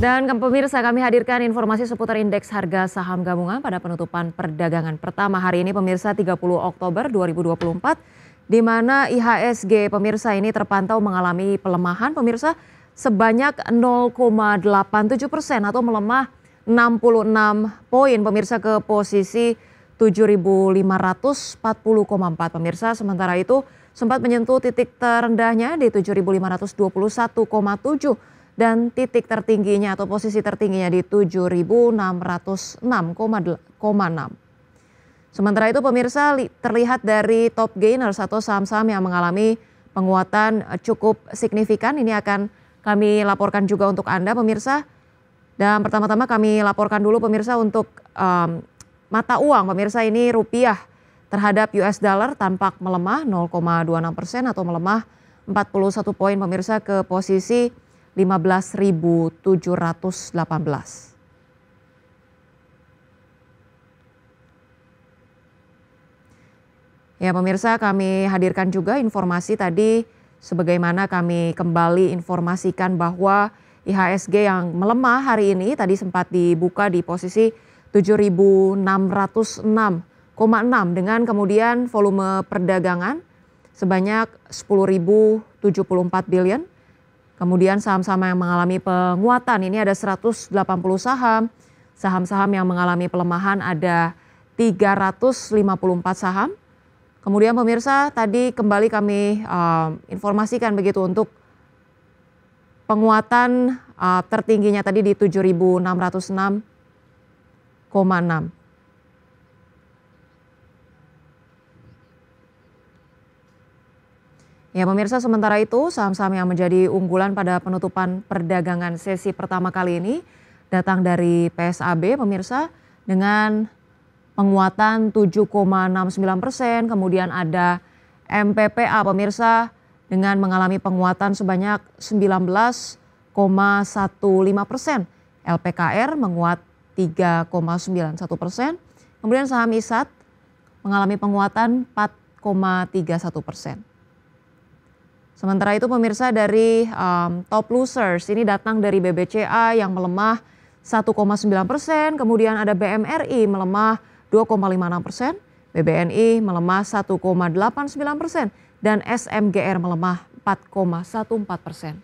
Dan pemirsa kami hadirkan informasi seputar indeks harga saham gabungan pada penutupan perdagangan pertama hari ini pemirsa 30 Oktober 2024 di mana IHSG pemirsa ini terpantau mengalami pelemahan pemirsa sebanyak 0,87 persen atau melemah 66 poin pemirsa ke posisi 7.540,4 pemirsa. Sementara itu sempat menyentuh titik terendahnya di 7.521,7 dan titik tertingginya atau posisi tertingginya di 7.606,6. Sementara itu pemirsa terlihat dari top gainers atau saham-saham yang mengalami penguatan cukup signifikan. Ini akan kami laporkan juga untuk Anda pemirsa. Dan pertama-tama kami laporkan dulu pemirsa untuk um, mata uang pemirsa ini rupiah terhadap US dollar tampak melemah 0,26 persen atau melemah 41 poin pemirsa ke posisi 15.718. Ya pemirsa kami hadirkan juga informasi tadi sebagaimana kami kembali informasikan bahwa IHSG yang melemah hari ini tadi sempat dibuka di posisi 7.606,6 dengan kemudian volume perdagangan sebanyak 10.074 billion Kemudian saham-saham yang mengalami penguatan ini ada 180 saham. Saham-saham yang mengalami pelemahan ada 354 saham. Kemudian pemirsa tadi kembali kami uh, informasikan begitu untuk penguatan uh, tertingginya tadi di 7606,6. Ya pemirsa sementara itu saham-saham yang menjadi unggulan pada penutupan perdagangan sesi pertama kali ini datang dari PSAB pemirsa dengan penguatan 7,69 persen. Kemudian ada MPPA pemirsa dengan mengalami penguatan sebanyak 19,15 persen. LPKR menguat 3,91 persen. Kemudian saham ISAT mengalami penguatan 4,31 persen. Sementara itu pemirsa dari um, top losers ini datang dari BBCA yang melemah 1,9 persen, kemudian ada BMRI melemah 2,56 persen, BBNI melemah 1,89 persen, dan SMGR melemah 4,14 persen.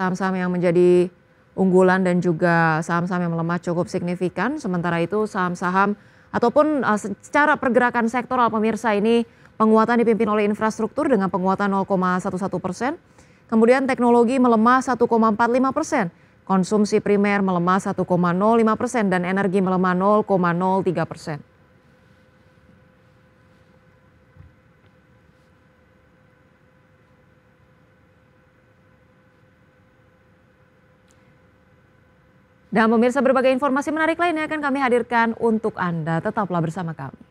saham-saham yang menjadi unggulan dan juga saham-saham yang melemah cukup signifikan. Sementara itu saham-saham ataupun uh, secara pergerakan sektoral pemirsa ini penguatan dipimpin oleh infrastruktur dengan penguatan 0,11 persen. Kemudian teknologi melemah 1,45 persen, konsumsi primer melemah 1,05 persen dan energi melemah 0,03 persen. Dan pemirsa berbagai informasi menarik lainnya akan kami hadirkan untuk Anda. Tetaplah bersama kami.